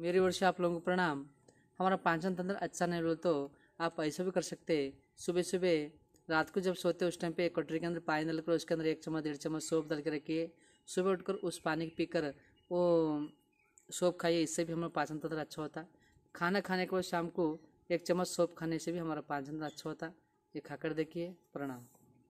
मेरी ओर से आप लोगों को प्रणाम हमारा पाचन तंत्र अच्छा नहीं बोलते तो आप ऐसा भी कर सकते सुबह सुबह रात को जब सोते उस टाइम पे एक कटोरी के अंदर पानी डालकर उसके अंदर एक चम्मच डेढ़ चम्मच सोप डाल के रखिए सुबह उठकर उस पानी को पीकर वो सोप खाइए इससे भी हमारा पाचन तंत्र अच्छा होता खाना खाने के बाद शाम को एक चम्मच सोप खाने से भी हमारा पाचन तंत्र अच्छा होता ये खाकर देखिए प्रणाम